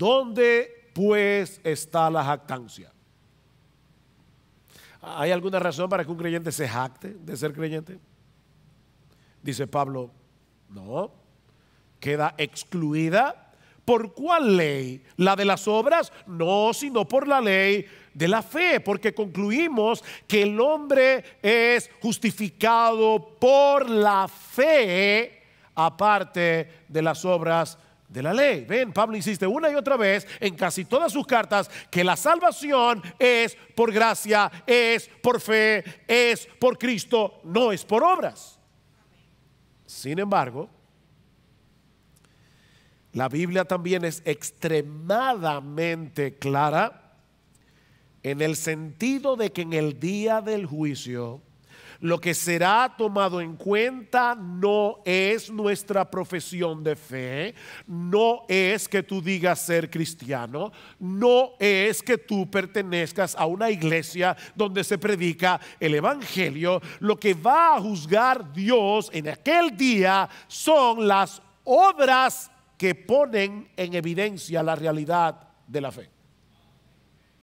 ¿Dónde pues está la jactancia? ¿Hay alguna razón para que un creyente se jacte de ser creyente? Dice Pablo, no, queda excluida. ¿Por cuál ley? ¿La de las obras? No, sino por la ley de la fe, porque concluimos que el hombre es justificado por la fe aparte de las obras de la ley. Ven, Pablo insiste una y otra vez en casi todas sus cartas que la salvación es por gracia, es por fe, es por Cristo, no es por obras. Sin embargo, la Biblia también es extremadamente clara en el sentido de que en el día del juicio lo que será tomado en cuenta no es nuestra profesión de fe, no es que tú digas ser cristiano, no es que tú pertenezcas a una iglesia donde se predica el Evangelio. Lo que va a juzgar Dios en aquel día son las obras que ponen en evidencia la realidad de la fe.